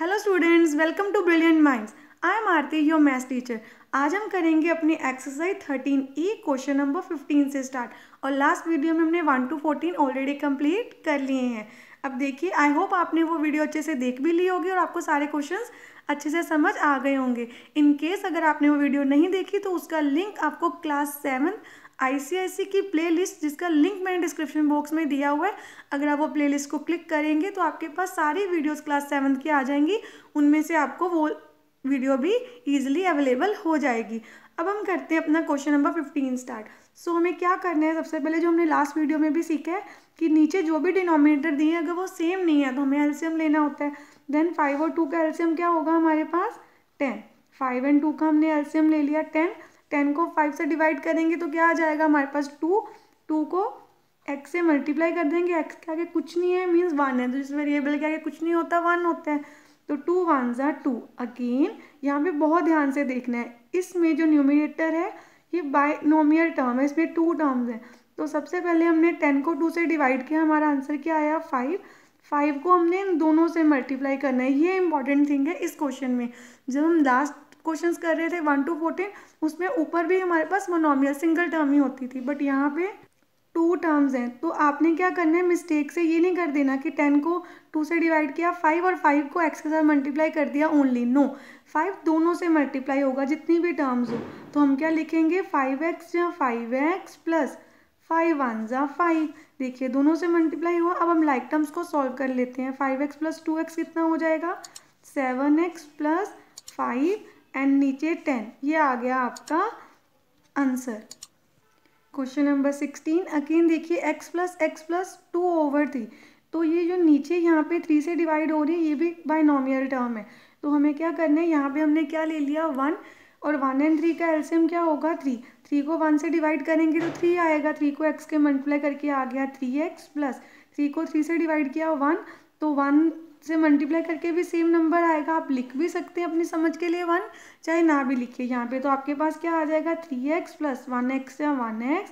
hello students welcome to brilliant minds I am Aarti your maths teacher आज हम करेंगे अपनी exercise thirteen E question number fifteen से start और लास्ट वीडियो में हमने one two fourteen already complete कर लिए हैं अब देखिए आई होप आपने वो वीडियो अच्छे से देख भी ली होगी और आपको सारे क्वेश्चंस अच्छे से समझ आ गए होंगे इन केस अगर आपने वो वीडियो नहीं देखी तो उसका लिंक आपको क्लास सेवन आईसीआईसी की प्लेलिस्ट जिसका लिंक मैंने डिस्क्रिप्शन बॉक्स में दिया हुआ है अगर आप वो प्लेलिस्ट को क्लिक करेंगे तो आपके पास सारी वीडियोस क्लास सेवन्थ की आ जाएंगी उनमें से आपको वो वीडियो भी इजीली अवेलेबल हो जाएगी अब हम करते हैं अपना question number fifteen start so हमें क्या करना है सबसे पहले जो हमने लास्ट वीडियो में भी सीखा है कि नीचे जो भी डिनोमिनेटर दिए हैं अगर वो सेम नहीं है तो हमें एल्सियम लेना होता है देन फाइव और टू का एल्सियम क्या होगा हमारे पास टेन फाइव एंड टू का हमने एल्सियम ले लिया टेन टेन को फाइव से डिवाइड करेंगे तो क्या आ जाएगा हमारे पास टू टू को एक्स से मल्टीप्लाई कर देंगे एक्स के आगे कुछ नहीं है मीन्स वन है तो इस वेरिएबल के आगे कुछ नहीं होता वन होता है तो टू वन ज़ा टू अगेन यहाँ पे बहुत ध्यान से देखना है इसमें जो न्यूमिनेटर है ये बाय नोमियल टर्म है इसमें टू टर्म्स हैं तो सबसे पहले हमने टेन को टू से डिवाइड किया हमारा आंसर क्या आया फाइव फाइव को हमने इन दोनों से मल्टीप्लाई करना है ये इंपॉर्टेंट थिंग है इस क्वेश्चन में जब हम लास्ट क्वेश्चन कर रहे थे वन टू फोर्टीन उसमें ऊपर भी हमारे पास मोनोमियल सिंगल टर्म ही होती थी बट यहाँ पे टू टर्म्स हैं तो आपने क्या करना है मिस्टेक से ये नहीं कर देना कि टेन को टू से डिवाइड किया फाइव और फाइव को एक्स के साथ मल्टीप्लाई कर दिया ओनली नो फाइव दोनों से मल्टीप्लाई होगा जितनी भी टर्म्स हो तो हम क्या लिखेंगे फाइव एक्स या five x plus five one ज़ा फाइव देखिए दोनों से मल्टीप्लाई हुआ अब हम लाइक टर्म्स को सॉल्व कर लेते हैं five x plus two x कितना हो जाएगा seven x plus five and नीचे टेन ये आ गया आपका answer question number sixteen again देखिए x plus x plus two over three तो ये जो नीचे यहाँ पे थ्री से डिवाइड हो रही है ये भी बाइनॉमियल टर्म है तो हमें क्या करना है यहाँ पे हमने क्या ले लिया वन और वन एंड थ्री का एल्सियम क्या होगा थ्री थ्री को वन से डिवाइड करेंगे तो थ्री आएगा थ्री को एक्स के मल्टीप्लाई करके आ गया थ्री एक्स प्लस थ्री को थ्री से डिवाइड किया वन तो वन से मल्टीप्लाई करके भी सेम नंबर आएगा आप लिख भी सकते हैं अपनी समझ के लिए वन चाहे ना भी लिखिए यहाँ पे तो आपके पास क्या आ जाएगा three x plus one x या वन एक्स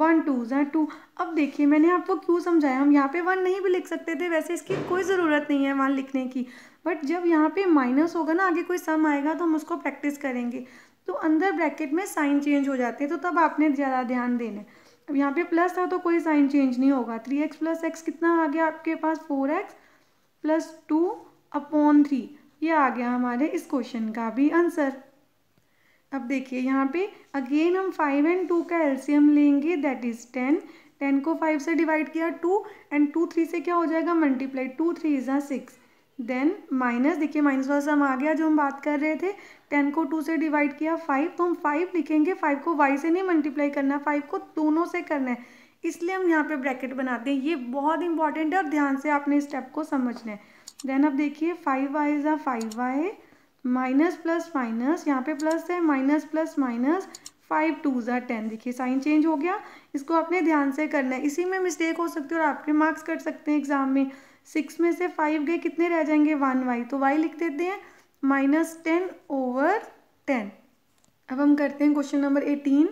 वन टू ज़ा टू अब देखिए मैंने आपको क्यों समझाया हम यहाँ पे वन नहीं भी लिख सकते थे वैसे इसकी कोई ज़रूरत नहीं है वन लिखने की बट जब यहाँ पे माइनस होगा ना आगे कोई सम आएगा तो हम उसको प्रैक्टिस करेंगे तो अंदर ब्रैकेट में साइन चेंज हो जाते हैं तो तब आपने ज़्यादा ध्यान देना है अब यहाँ पे प्लस था तो कोई साइन चेंज नहीं होगा थ्री एक्स प्लस एक्स कितना आ गया आपके पास four x plus two upon three ये आ गया हमारे इस क्वेश्चन का भी आंसर अब देखिए यहाँ पे अगेन हम फाइव एंड टू का एल्सियम लेंगे दैट इज़ टेन टेन को फाइव से डिवाइड किया टू एंड टू थ्री से क्या हो जाएगा मल्टीप्लाई टू थ्री इज आ सिक्स देन माइनस देखिए माइनस वाला सम आ गया जो हम बात कर रहे थे टेन को टू से डिवाइड किया फाइव तो हम फाइव लिखेंगे फाइव को वाई से नहीं मल्टीप्लाई करना फाइव को दोनों से करना है इसलिए हम यहाँ पे ब्रैकेट बनाते हैं ये बहुत इंपॉर्टेंट है और ध्यान से आपने स्टेप को समझना है देन अब देखिए फाइव वाई इज़ आ five y minus plus minus यहाँ पे प्लस है minus plus minus five two ज़ा टेन देखिए साइन चेंज हो गया इसको आपने ध्यान से करना है इसी में मिस्टेक हो सकती है और आपके मार्क्स कट सकते हैं एग्जाम में सिक्स में से फाइव गए कितने रह जाएंगे वन वाई तो वाई लिख देते हैं माइनस टेन ओवर टेन अब हम करते हैं क्वेश्चन नंबर एटीन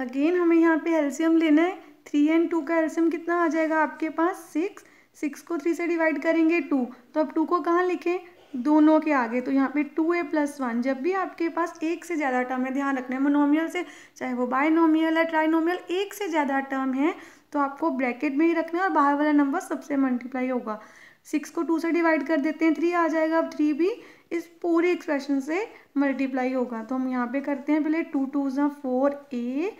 अगेन हमें यहाँ पे एल्सियम लेना है थ्री एंड टू का एल्सियम कितना आ जाएगा आपके पास सिक्स सिक्स को थ्री से डिवाइड करेंगे टू तो अब टू को कहाँ लिखें दोनों के आगे तो यहाँ पे टू ए प्लस वन जब भी आपके पास एक से ज़्यादा टर्म है ध्यान रखना है मोनोमियल से चाहे वो बायनोमियल या ट्राइनोमियल एक से ज़्यादा टर्म है तो आपको ब्रैकेट में ही रखना है और बाहर वाला नंबर सबसे मल्टीप्लाई होगा सिक्स को टू से डिवाइड कर देते हैं थ्री आ जाएगा अब थ्री भी इस पूरे एक्सप्रेशन से मल्टीप्लाई होगा तो हम यहाँ पे करते हैं पहले टू टू जो four a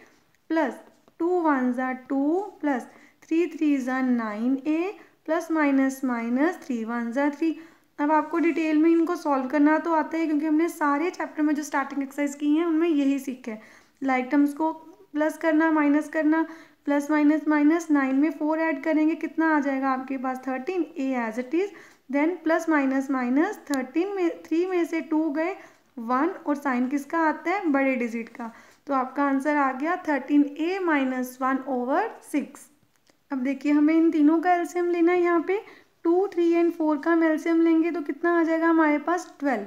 plus two one ज़ा टू प्लस थ्री थ्री ज़ा nine a plus minus minus three one ज़ा थ्री अब आपको डिटेल में इनको सॉल्व करना तो आता है क्योंकि हमने सारे चैप्टर में जो स्टार्टिंग एक्सरसाइज की है उनमें यही सीखे है लाइक टर्म्स को प्लस करना माइनस करना प्लस माइनस माइनस नाइन में फोर ऐड करेंगे कितना आ जाएगा आपके पास thirteen a as it is then plus minus minus thirteen में थ्री में से टू गए वन और साइन किसका आता है बड़े डिजिट का तो आपका आंसर आ गया thirteen a minus one over six अब देखिए हमें इन तीनों का एल्सियम लेना है यहाँ पे टू थ्री एंड फोर का हम एल्सियम लेंगे तो कितना आ जाएगा हमारे पास ट्वेल्व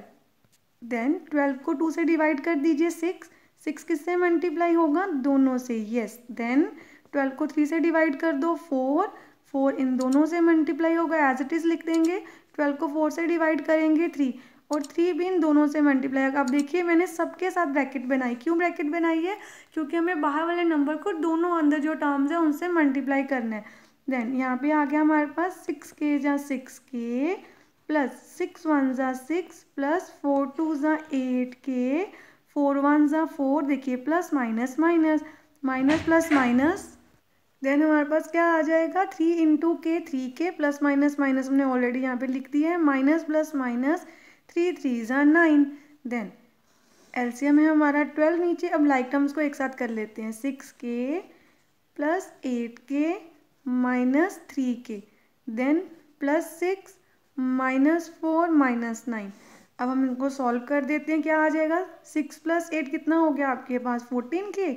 देन ट्वेल्व को टू से डिवाइड कर दीजिए सिक्स सिक्स किससे मल्टीप्लाई होगा दोनों से येस देन ट्वेल्व को थ्री से डिवाइड कर दो फोर फोर इन दोनों से मल्टीप्लाई होगा एज इट इज़ लिख देंगे ट्वेल्व को फोर से डिवाइड करेंगे थ्री और थ्री भी इन दोनों से मल्टीप्लाई होगा अब देखिए मैंने सबके साथ ब्रैकेट बनाई क्यों ब्रैकेट बनाई है क्योंकि हमें बाहर वाले नंबर को दोनों अंदर जो टर्म्स हैं उनसे मल्टीप्लाई करना है देन यहाँ पे आ गया हमारे पास सिक्स के जा six k plus six one ज़ा सिक्स प्लस फोर टू ज़ा एट के फोर वन ज़ा फोर देखिए plus minus minus minus plus minus then हमारे पास क्या आ जाएगा three into k three k plus minus minus हमने ऑलरेडी यहाँ पे लिख दिया है minus plus minus three three जार नाइन देन एलसीएम है हमारा ट्वेल्व नीचे अब लाइक टर्म्स को एक साथ कर लेते हैं six k plus eight k minus three k then plus six minus four minus nine अब हम इनको सॉल्व कर देते हैं क्या आ जाएगा सिक्स प्लस एट कितना हो गया आपके पास fourteen k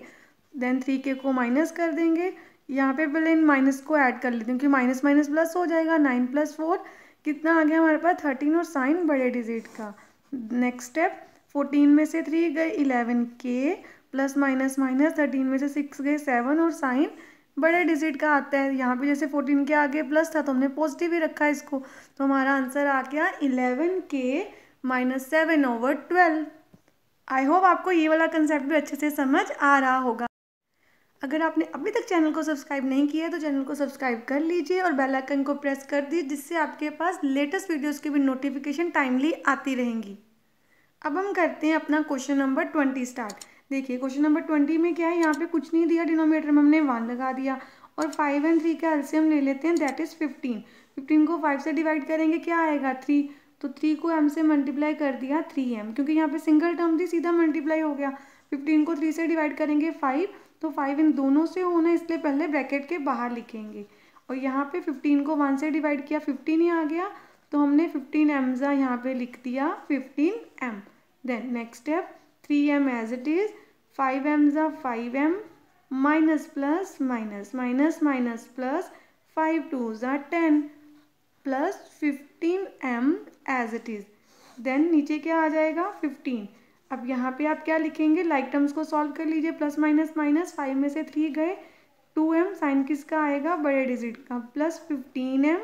then three k को माइनस कर देंगे यहाँ पे पहले इन माइनस को ऐड कर लेते हैं क्योंकि माइनस माइनस प्लस हो जाएगा नाइन प्लस फोर कितना आ गया हमारे पास थर्टीन और साइन बड़े डिजिट का नेक्स्ट स्टेप फोर्टीन में से थ्री गए इलेवन के प्लस माइनस माइनस थर्टीन में से सिक्स गए सेवन और साइन बड़े डिजिट का आता है यहाँ पे जैसे फोर्टीन के आगे प्लस था तो हमने पॉजिटिव ही रखा इसको तो हमारा आंसर आ गया eleven k minus seven over twelve I hope आपको ये वाला कंसेप्ट भी अच्छे से समझ आ रहा होगा अगर आपने अभी तक चैनल को सब्सक्राइब नहीं किया है तो चैनल को सब्सक्राइब कर लीजिए और बेल आइकन को प्रेस कर दीजिए जिससे आपके पास लेटेस्ट वीडियोस की भी नोटिफिकेशन टाइमली आती रहेंगी अब हम करते हैं अपना क्वेश्चन नंबर ट्वेंटी स्टार्ट देखिए क्वेश्चन नंबर ट्वेंटी में क्या है यहाँ पे कुछ नहीं दिया डिनोमीटर में हमने वन लगा दिया और फाइव एंड थ्री का एल्सियम ले लेते हैं दैट इज़ फिफ्टीन फिफ्टीन को फाइव से डिवाइड करेंगे क्या आएगा थ्री तो थ्री को एम से मल्टीप्लाई कर दिया थ्री एम क्योंकि यहाँ पे सिंगल टर्म थी सीधा मल्टीप्लाई हो गया फिफ्टीन को थ्री से डिवाइड करेंगे फाइव तो फाइव इन दोनों से होना इसलिए पहले ब्रैकेट के बाहर लिखेंगे और यहाँ पे फिफ्टीन को वन से डिवाइड किया फिफ्टीन ही आ गया तो हमने फिफ्टीन एम्जा यहाँ पे लिख दिया fifteen m then next step three m as it is five एम्जा five m minus plus minus minus minus plus five two ज़ा ten plus fifteen m as it is then नीचे क्या आ जाएगा फिफ्टीन अब यहाँ पे आप क्या लिखेंगे लाइक टर्म्स को सॉल्व कर लीजिए प्लस माइनस माइनस फाइव में से थ्री गए टू एम साइन किसका आएगा बड़े डिजिट का plus fifteen m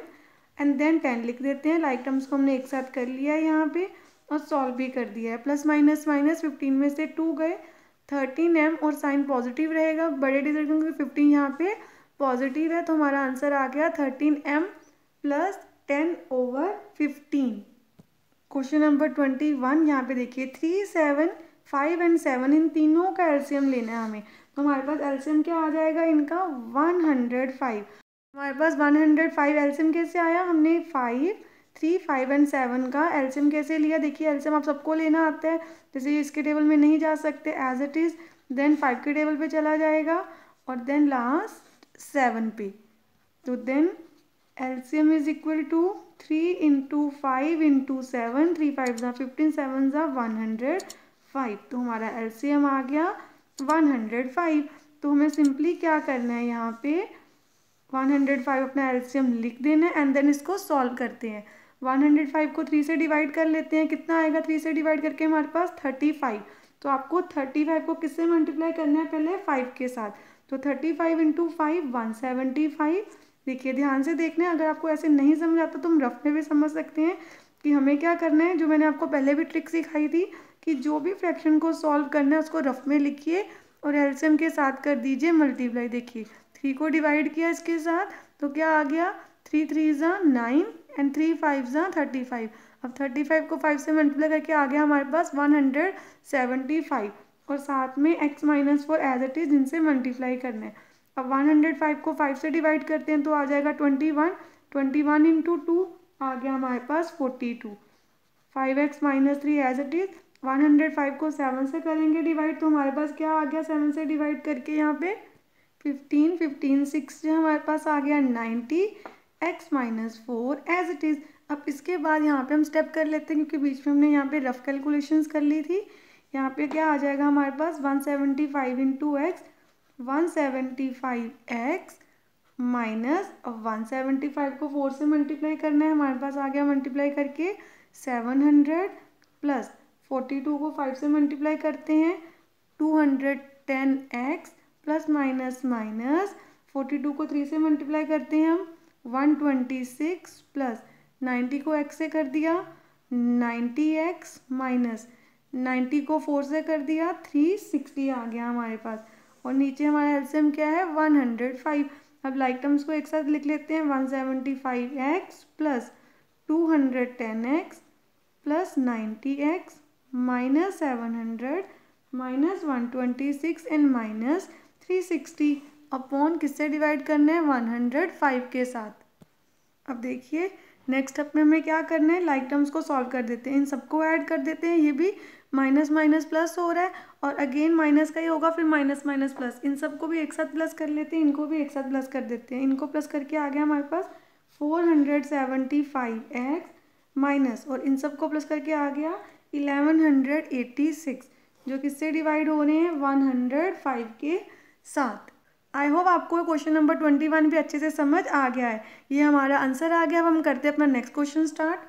and then ten लिख देते हैं लाइक टर्म्स को हमने एक साथ कर लिया है यहाँ पे और सॉल्व भी कर दिया है प्लस माइनस माइनस फिफ्टीन में से टू गए थर्टीन एम और साइन पॉजिटिव रहेगा बड़े डिजिट क्योंकि फिफ्टीन यहाँ पे पॉजिटिव है तो हमारा आंसर आ गया thirteen M plus ten over fifteen question number twenty one यहाँ पे देखिए three seven five and seven इन तीनों का एल्सियम लेना है हमें तो हमारे पास एल्सियम क्या आ जाएगा इनका वन हंड्रेड फाइव हमारे पास वन हंड्रेड फाइव एल्सियम कैसे आया हमने five three five and seven का एल्सियम कैसे लिया देखिए एल्सियम आप सबको लेना आता है जैसे इसके टेबल में नहीं जा सकते as it is then five के टेबल पर चला जाएगा और देन लास्ट सेवन पे तो then LCM is equal to three into five into seven three five ज़ा फिफ्टीन सेवन ज़ा वन हंड्रेड फाइव तो हमारा एल्सियम आ गया वन हंड्रेड फाइव तो हमें सिंपली क्या करना है यहाँ पे वन हंड्रेड फाइव अपना एल्सियम लिख देना है एंड देन इसको सॉल्व करते हैं वन हंड्रेड फाइव को थ्री से डिवाइड कर लेते हैं कितना आएगा थ्री से डिवाइड करके हमारे पास थर्टी फाइव तो आपको थर्टी फाइव को किससे मल्टीप्लाई करना है पहले फाइव के साथ तो thirty five into five one seventy five देखिए ध्यान से देखने अगर आपको ऐसे नहीं समझ आता तो हम रफ में भी समझ सकते हैं कि हमें क्या करना है जो मैंने आपको पहले भी ट्रिक सिखाई थी कि जो भी फ्रैक्शन को सॉल्व करना है उसको रफ में लिखिए और एल्सियम के साथ कर दीजिए मल्टीप्लाई देखिए थ्री को डिवाइड किया इसके साथ तो क्या आ गया थ्री थ्री ज़ा नाइन एंड थ्री फाइव ज़ा थर्टी फाइव अब थर्टी फाइव को फाइव से मल्टीप्लाई करके आ गया हमारे पास वन हंड्रेड सेवेंटी फाइव और साथ में X minus four as it is जिनसे मल्टीप्लाई करना है अब 105 को 5 से डिवाइड करते हैं तो आ जाएगा 21 21 इंटू टू आ गया हमारे पास 42 two five X minus three as it is one को 7 से करेंगे डिवाइड तो हमारे पास क्या आ गया 7 से डिवाइड करके यहाँ पे 15 15 सिक्स जो हमारे पास आ गया 90 X minus four as it is अब इसके बाद यहाँ पे हम स्टेप कर लेते हैं क्योंकि बीच में हमने यहाँ पे रफ कैलकुलेशंस कर ली थी यहाँ पे क्या आ जाएगा हमारे पास 175 seventy five into X one seventy five X minus अब वन सेवेंटी फाइव को फोर से मल्टीप्लाई करना है हमारे पास आ गया मल्टीप्लाई करके seven hundred plus forty two को फाइव से मल्टीप्लाई करते हैं two hundred ten X plus minus minus forty two को थ्री से मल्टीप्लाई करते हैं हम one twenty six plus ninety को एक्स से कर दिया नाइन्टी एक्स माइनस नाइन्टी को फोर से कर दिया थ्री सिक्सटी आ गया हमारे पास और नीचे हमारा एलसीएम क्या है वन हंड्रेड फाइव अब लाइक टर्म्स को एक साथ लिख लेते हैं one seventy five x plus two hundred ten X plus ninety X minus seven hundred minus one twenty six and minus three sixty upon किससे डिवाइड करना है वन हंड्रेड फाइव के साथ अब देखिए नेक्स्ट स्टेप में हमें क्या करना है लाइक like टर्म्स को सॉल्व कर देते हैं इन सबको ऐड कर देते हैं ये भी माइनस माइनस प्लस हो रहा है और अगेन माइनस का ही होगा फिर माइनस माइनस प्लस इन सबको भी एक साथ प्लस कर लेते हैं इनको भी एक साथ प्लस कर देते हैं इनको प्लस करके आ गया हमारे पास four hundred seventy five X minus और इन सबको प्लस करके आ गया इलेवन हंड्रेड एट्टी सिक्स जो किससे डिवाइड हो रहे हैं वन हंड्रेड फाइव के साथ आई होप आपको क्वेश्चन नंबर ट्वेंटी वन भी अच्छे से समझ आ गया है ये हमारा आंसर आ गया अब हम करते हैं अपना नेक्स्ट क्वेश्चन स्टार्ट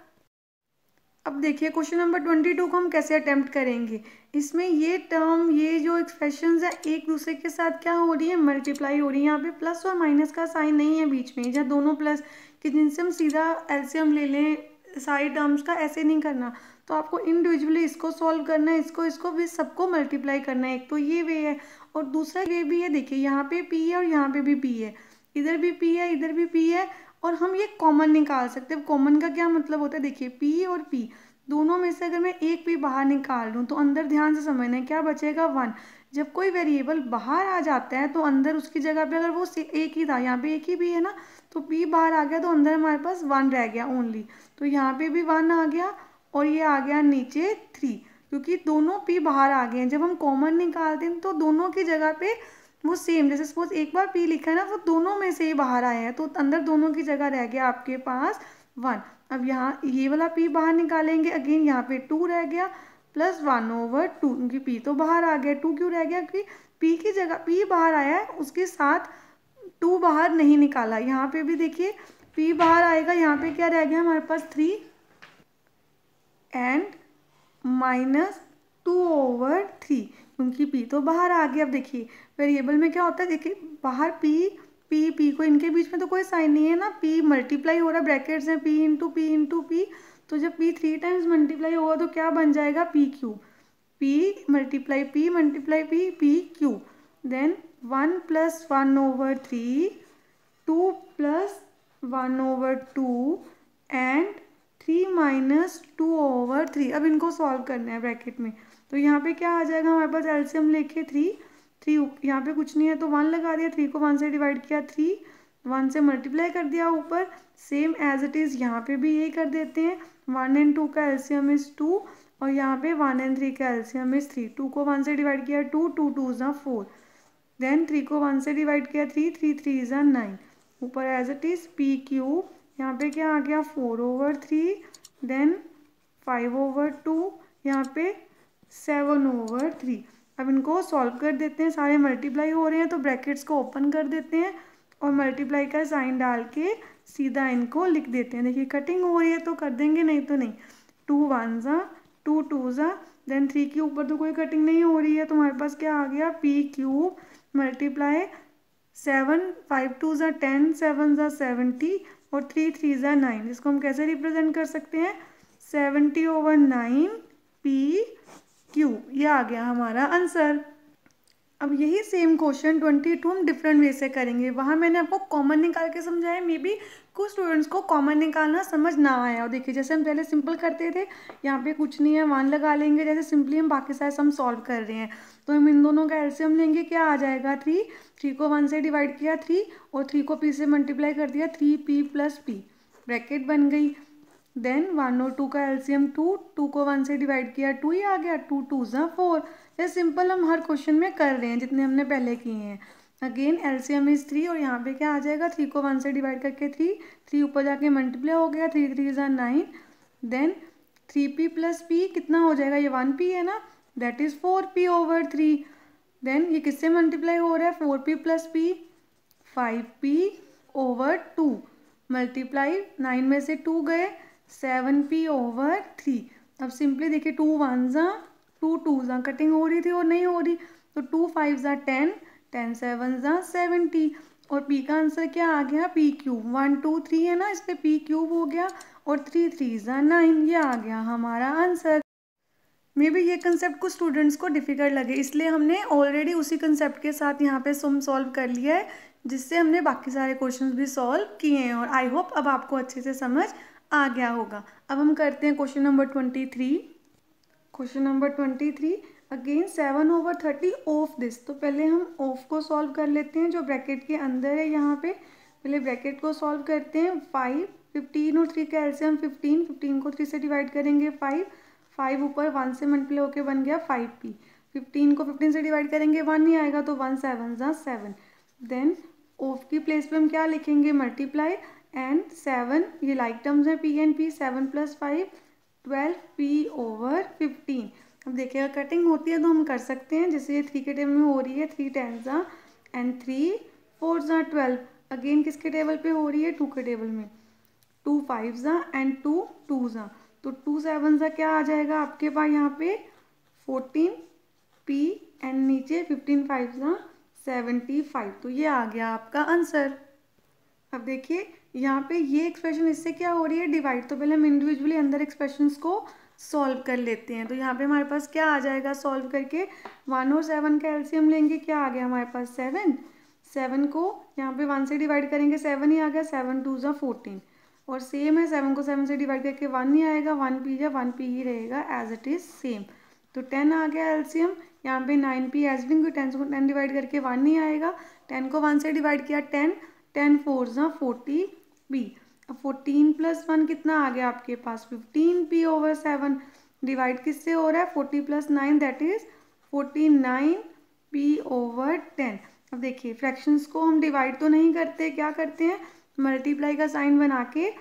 अब देखिए क्वेश्चन नंबर ट्वेंटी टू को हम कैसे अटैम्प्ट करेंगे इसमें ये टर्म ये जो एक्सप्रेशन है एक दूसरे के साथ क्या हो रही है मल्टीप्लाई हो रही है यहाँ पे प्लस और माइनस का साइन नहीं है बीच में जहाँ दोनों प्लस कि जिनसे हम सीधा एल्सियम ले लें सारी टर्म्स का ऐसे नहीं करना तो आपको इंडिविजुअली इसको सॉल्व करना है इसको इसको भी सबको मल्टीप्लाई करना है एक तो ये वे है और दूसरा वे भी है देखिए यहाँ पे पी है और यहाँ पे भी पी है इधर भी पी है इधर भी पी है और हम ये कॉमन निकाल सकते हैं कॉमन का क्या मतलब होता है देखिए पी और पी दोनों में से अगर मैं एक भी बाहर निकाल लूँ तो अंदर ध्यान से समझना है क्या बचेगा वन जब कोई वेरिएबल बाहर आ जाता है तो अंदर उसकी जगह पे अगर वो एक ही था यहाँ पे एक ही भी है ना तो पी बाहर आ गया तो अंदर हमारे पास वन रह गया ओनली तो यहाँ पे भी वन आ गया और ये आ गया नीचे थ्री क्योंकि दोनों पी बाहर आ गए हैं जब हम कॉमन निकालते हैं तो दोनों की जगह पे वो सेम जैसे सपोज एक बार पी लिखा है ना वो दोनों में से बाहर आया है तो अंदर दोनों की जगह रह गया आपके पास वन अब यहाँ ये वाला पी बाहर निकालेंगे अगेन यहाँ पे टू रह गया प्लस वन ओवर टू क्योंकि पी तो बाहर आ गया टू क्यों रह गया क्योंकि पी की जगह पी बाहर आया है उसके साथ टू बाहर नहीं निकाला यहाँ पे भी देखिए पी बाहर आएगा यहाँ पे क्या रह गया हमारे पास three and minus two over three क्योंकि पी तो बाहर आ गया अब देखिए वेरिएबल में क्या होता है देखिए बाहर पी पी पी को इनके बीच में तो कोई साइन नहीं है ना पी मल्टीप्लाई हो रहा है ब्रैकेट्स हैं P into P into P तो जब पी थ्री टाइम्स मल्टीप्लाई होगा तो क्या बन जाएगा P Q P multiply P multiply P P Q then one plus one over three two plus one over two and three minus two over three अब इनको solve करना है bracket में तो यहाँ पे क्या आ जाएगा हमारे पास एल्सियम लेके थ्री थ्री यहाँ पे कुछ नहीं है तो वन लगा दिया थ्री को वन से डिवाइड किया थ्री वन से मल्टीप्लाई कर दिया ऊपर सेम एज इट इज़ यहाँ पे भी यही कर देते हैं वन एंड टू का एल्सियम इज़ टू और यहाँ पे वन एंड थ्री का एल्सियम इज़ थ्री टू को वन से डिवाइड किया टू टू टू ज़ा फोर देन थ्री को वन से डिवाइड किया थ्री थ्री थ्री इज ज़ा नाइन ऊपर as it is P Q यहाँ पे क्या आ गया four over three then five over two यहाँ पे सेवन ओवर थ्री अब इनको सॉल्व कर देते हैं सारे मल्टीप्लाई हो रहे हैं तो ब्रैकेट्स को ओपन कर देते हैं और मल्टीप्लाई का साइन डाल के सीधा इनको लिख देते हैं देखिए कटिंग हो रही है तो कर देंगे नहीं तो नहीं टू वन ज़ा टू टू ज़ा देन थ्री के ऊपर तो कोई कटिंग नहीं हो रही है तो हमारे पास क्या आ गया P cube multiply seven five two ज़ा टेन सेवन ज़ा सेवेंटी और थ्री थ्री ज़ा नाइन इसको हम कैसे रिप्रेजेंट कर सकते हैं seventy over nine P Q ये आ गया हमारा आंसर अब यही सेम क्वेश्चन ट्वेंटी टू हम डिफरेंट वे से करेंगे वहाँ मैंने आपको कॉमन निकाल के समझाया मे बी कुछ स्टूडेंट्स को कॉमन निकालना समझ ना आया और देखिए जैसे हम पहले सिंपल करते थे यहाँ पे कुछ नहीं है वन लगा लेंगे जैसे सिंपली हम बाकी सारे सम सॉल्व कर रहे हैं तो हम इन दोनों का एल्सियम लेंगे क्या आ जाएगा थ्री थ्री को वन से डिवाइड किया थ्री और थ्री को पी से मल्टीप्लाई कर दिया three P plus P bracket बन गई देन वन और टू का एल्सियम टू टू को वन से डिवाइड किया टू ही आ गया टू टू ज़ा फोर ये सिंपल हम हर क्वेश्चन में कर रहे हैं जितने हमने पहले किए हैं अगेन एल्सियम इज़ थ्री और यहाँ पे क्या आ जाएगा थ्री को वन से डिवाइड करके थ्री थ्री ऊपर जाके मल्टीप्लाई हो गया थ्री थ्री ज़ा nine then three P plus P कितना हो जाएगा ये वन पी है ना that is four P over three then ये किससे मल्टीप्लाई हो रहा है four P plus P five P over two multiply nine में से टू गए सेवन पी ओवर थ्री अब सिंपली देखिए टू वन ज़ा टू टू ज़ा कटिंग हो रही थी और नहीं हो रही तो टू फाइव ज़ा टेन टेन सेवन ज़ा सेवेंटी और पी का आंसर क्या आ गया P cube one two three है ना इस पर पी क्यूब हो गया और थ्री थ्री ज़ा नाइन ये आ गया हमारा आंसर मे बी ये कंसेप्ट कुछ स्टूडेंट्स को डिफ़िकल्ट लगे इसलिए हमने ऑलरेडी उसी कंसेप्ट के साथ यहाँ पे सम सॉल्व कर लिया है जिससे हमने बाकी सारे क्वेश्चंस भी सॉल्व किए हैं और आई होप अब आपको अच्छे से समझ आ गया होगा अब हम करते हैं question number twenty three question number twenty three again seven over thirty of this तो पहले हम ऑफ को सॉल्व कर लेते हैं जो ब्रैकेट के अंदर है यहाँ पे पहले ब्रैकेट को सॉल्व करते हैं फाइव फिफ्टीन और थ्री का एल्सियम फिफ्टीन फिफ्टीन को थ्री से डिवाइड करेंगे फाइव फाइव ऊपर वन से मल्टीप्लाई होकर बन गया फाइव पी फिफ्टीन को फिफ्टीन से डिवाइड करेंगे वन ही आएगा तो वन सेवन जहाँ सेवन देन ऑफ की प्लेस पे हम क्या लिखेंगे मल्टीप्लाई एंड सेवन ये लाइक टर्म्स है P and P seven plus five twelve P over fifteen अब देखिए अगर कटिंग होती है तो हम कर सकते हैं जैसे ये थ्री के टेबल में हो रही है थ्री टेन ज़ा एंड थ्री फोर ज़ा ट्वेल्व अगेन किसके टेबल पे हो रही है टू के टेबल में टू फाइव ज़ा एंड टू टू ज़ा तो टू सेवन ज़ा क्या आ जाएगा आपके पास यहाँ पे फोर्टीन पी एंड नीचे फिफ्टीन फाइव ज़ा सेवेंटी फाइव तो ये आ गया आपका आंसर अब देखिए यहाँ पे ये एक्सप्रेशन इससे क्या हो रही है डिवाइड तो पहले हम इंडिविजुअली अंदर एक्सप्रेशन को सॉल्व कर लेते हैं तो यहाँ पे हमारे पास क्या आ जाएगा सॉल्व करके वन और सेवन का एल्सियम लेंगे क्या आ गया हमारे पास सेवन सेवन को यहाँ पे वन से डिवाइड करेंगे सेवन ही आ गया सेवन टू जो फोर्टीन और सेम है सेवन को सेवन से डिवाइड करके वन ही आएगा वन पी या वन पी ही रहेगा एज इट इज़ सेम तो टेन आ गया एल्सियम यहाँ पे nine P as being ten को टेन डिवाइड करके वन ही आएगा टेन को वन से डिवाइड किया टेन टेन फोर जो फोर्टी बी अब फोर्टीन प्लस वन कितना आ गया आपके पास fifteen P over seven divide किससे हो रहा है forty plus nine that is forty nine P over ten अब देखिए फ्रैक्शंस को हम डिवाइड तो नहीं करते क्या करते हैं मल्टीप्लाई का साइन बना के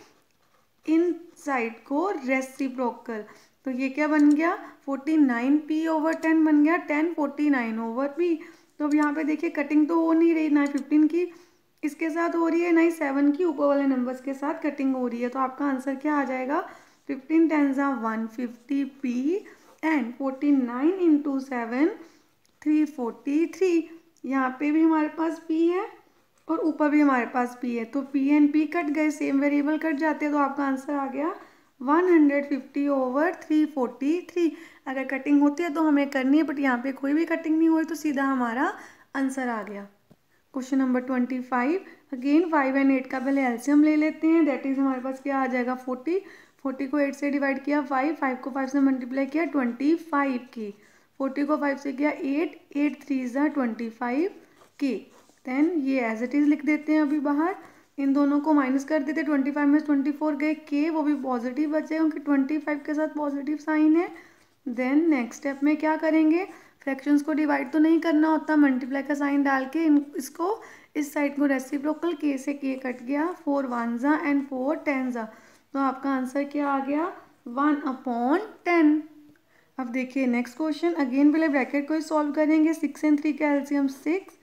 इन साइड को रेसिप्रोकल तो ये क्या बन गया forty nine P over ten बन गया ten forty nine over P तो अब यहाँ पे देखिए कटिंग तो हो नहीं रही ना फिफ्टीन की इसके साथ हो रही है नाइन सेवन की ऊपर वाले नंबर्स के साथ कटिंग हो रही है तो आपका आंसर क्या आ जाएगा फिफ्टीन टेन ज़ा one fifty P and forty nine into seven three forty three यहाँ पे भी हमारे पास पी है और ऊपर भी हमारे पास पी है तो पी एंड पी कट गए सेम वेरिएबल कट जाते हैं तो आपका आंसर आ गया one hundred fifty over three forty three अगर कटिंग होती है तो हमें करनी है बट यहाँ पे कोई भी कटिंग नहीं हुई तो सीधा हमारा आंसर आ गया question number twenty five again five and eight का पहले एल्सियम ले लेते हैं दैट इज़ हमारे पास क्या आ जाएगा फोर्टी फोर्टी को एट से डिवाइड किया फाइव फाइव को फाइव से मल्टीप्लाई किया ट्वेंटी फाइव के फोर्टी को फाइव से किया एट एट थ्री ज़ा ट्वेंटी फाइव के देन ये एज इट इज़ लिख देते हैं अभी बाहर इन दोनों को माइनस कर देते ट्वेंटी फाइव में ट्वेंटी फोर गए के वो भी पॉजिटिव बचे क्योंकि ट्वेंटी फाइव के साथ पॉजिटिव साइन है देन नेक्स्ट स्टेप में क्या करेंगे फ्रैक्शंस को डिवाइड तो नहीं करना होता मल्टीप्लाई का साइन डाल के इन इसको इस साइड को रेसिप्रोकल के से के कट गया फोर वन ज़ा एंड फोर टेन ज़ा तो आपका आंसर क्या आ गया वन अपॉन टेन अब देखिए नेक्स्ट क्वेश्चन अगेन पहले ब्रैकेट को ही सॉल्व करेंगे सिक्स एंड थ्री का एल्सियम सिक्स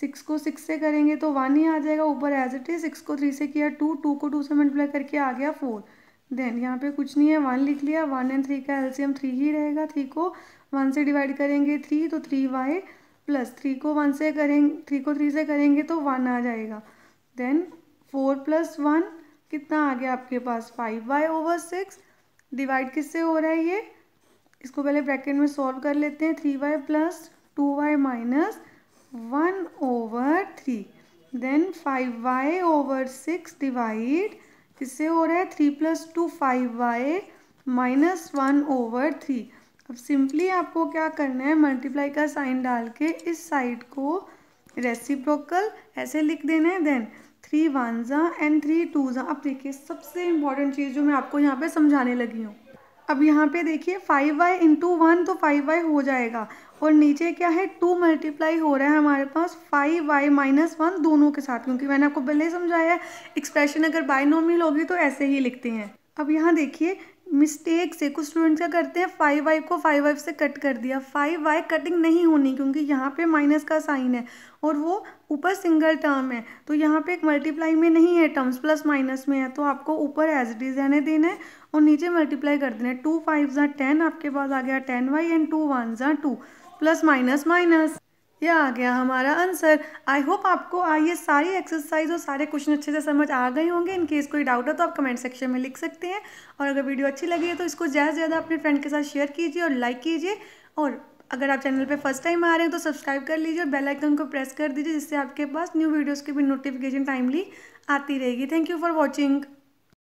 सिक्स को सिक्स से करेंगे तो वन ही आ जाएगा ऊपर एज इट इज सिक्स को थ्री से किया टू टू को टू से मल्टीप्लाई करके आ गया फोर देन यहाँ पे कुछ नहीं है वन लिख लिया वन एंड थ्री का एल्सियम थ्री ही रहेगा थ्री को वन से डिवाइड करेंगे थ्री तो थ्री वाई प्लस थ्री को वन से करेंगे थ्री को थ्री से करेंगे तो वन आ जाएगा देन फोर प्लस वन कितना आ गया आपके पास five Y over six divide किससे हो रहा है ये इसको पहले ब्रैकेट में सॉल्व कर लेते हैं three Y plus two y minus one over three then five Y over six divide किससे हो रहा है three plus two five y minus one over three अब सिंपली आपको क्या करना है मल्टीप्लाई का साइन डाल के इस साइड को रेसिप्रोकल ऐसे लिख देना है देन थ्री वन ज़ा एंड थ्री टू ज़ा अब देखिए सबसे इम्पॉर्टेंट चीज़ जो मैं आपको यहाँ पे समझाने लगी हूँ अब यहाँ पे देखिए फाइव वाई इंटू वन तो फाइव वाई हो जाएगा और नीचे क्या है टू मल्टीप्लाई हो रहा है हमारे पास फाइव वाई माइनस वन दोनों के साथ क्योंकि मैंने आपको पहले समझाया है एक्सप्रेशन अगर बायनॉमियल होगी तो ऐसे ही लिखते हैं अब यहाँ देखिए मिस्टेक से कुछ स्टूडेंट्स क्या करते हैं फाइव वाई को फाइव वाइव से कट कर दिया फाइव वाई कटिंग नहीं होनी क्योंकि यहाँ पे माइनस का साइन है और वो ऊपर सिंगल टर्म है तो यहाँ पे एक मल्टीप्लाई में नहीं है टर्म्स प्लस माइनस में है तो आपको ऊपर एज इट इज़ रहने देना है और नीचे मल्टीप्लाई कर देना है टू फाइव जहाँ टेन आपके पास आ गया ten y and two one जहाँ टू प्लस माइनस माइनस यह आ गया हमारा आंसर आई होप आपको ये सारी एक्सरसाइज और सारे क्वेश्चन अच्छे से समझ आ गए होंगे इन केस कोई डाउट हो तो आप कमेंट सेक्शन में लिख सकते हैं और अगर वीडियो अच्छी लगी है तो इसको ज़्यादा से ज़्यादा अपने फ्रेंड के साथ शेयर कीजिए और लाइक कीजिए और अगर आप चैनल पे फर्स्ट टाइम आ रहे हैं तो सब्सक्राइब कर लीजिए और बेलाइकन को प्रेस कर दीजिए जिससे आपके पास न्यू वीडियोज़ की भी नोटिफिकेशन टाइमली आती रहेगी थैंक यू फॉर वॉचिंग